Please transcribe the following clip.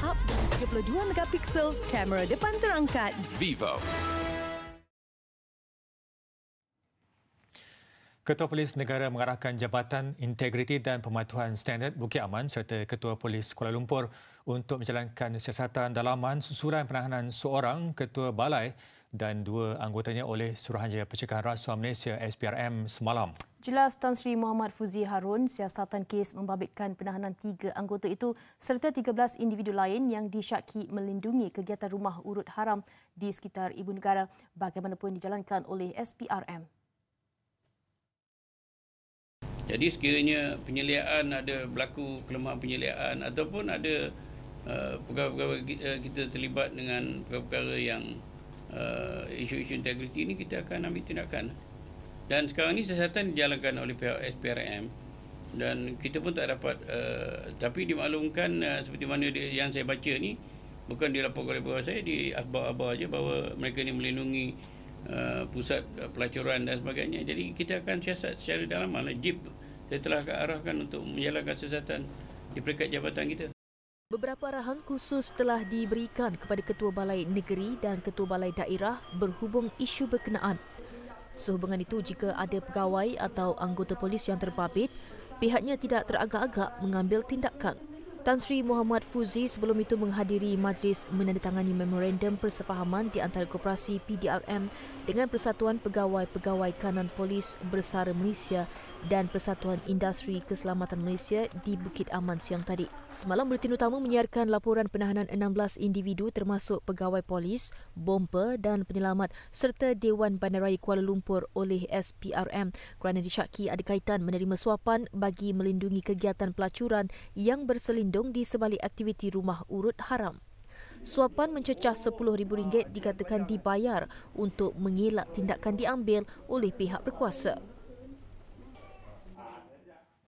Up 32 megapiksel kamera depan terangkat Vivo Ketua Polis Negara mengarahkan Jabatan Integriti dan Pematuhan Standard Bukit Aman serta Ketua Polis Kuala Lumpur untuk menjalankan siasatan dalaman susuran penahanan seorang ketua balai dan dua anggotanya oleh Suruhanjaya Pencegahan Rasuah Malaysia SPRM semalam. Jelas Tan Sri Muhammad Fuzi Harun, siasatan kes membabitkan penahanan tiga anggota itu serta 13 individu lain yang disyaki melindungi kegiatan rumah urut haram di sekitar Ibu Negara bagaimanapun dijalankan oleh SPRM. Jadi sekiranya penyeliaan ada berlaku kelemahan penyeliaan ataupun ada uh, perkara-perkara uh, kita terlibat dengan perkara-perkara yang uh, isu-isu integriti ini kita akan ambil tindakan dan sekarang ni siasatan dijalankan oleh pihak SPRM dan kita pun tak dapat uh, tapi dimaklumkan uh, seperti mana dia, yang saya baca ni bukan dilaporkan oleh saya di akhbar-akhbar aja bahawa mereka ni melindungi uh, pusat uh, pelacuran dan sebagainya jadi kita akan siasat secara dalam mana JIP saya telah arahkan untuk menjalankan siasatan di peringkat jabatan kita Beberapa arahan khusus telah diberikan kepada Ketua Balai Negeri dan Ketua Balai Daerah berhubung isu berkenaan Sehubungan itu, jika ada pegawai atau anggota polis yang terbabit, pihaknya tidak teragak-agak mengambil tindakan. Tan Sri Muhammad Fuzi sebelum itu menghadiri majlis menandatangani memorandum persefahaman di antara koperasi PDRM dengan Persatuan Pegawai-Pegawai Kanan Polis Bersara Malaysia dan Persatuan Industri Keselamatan Malaysia di Bukit Aman siang tadi. Semalam Bulletin Utama menyiarkan laporan penahanan 16 individu termasuk pegawai polis, bomba dan penyelamat serta Dewan Bandaraya Kuala Lumpur oleh SPRM kerana disyaki ada kaitan menerima suapan bagi melindungi kegiatan pelacuran yang berselindung di sebalik aktiviti rumah urut haram. Suapan mencecah rm ringgit dikatakan dibayar untuk mengelak tindakan diambil oleh pihak berkuasa.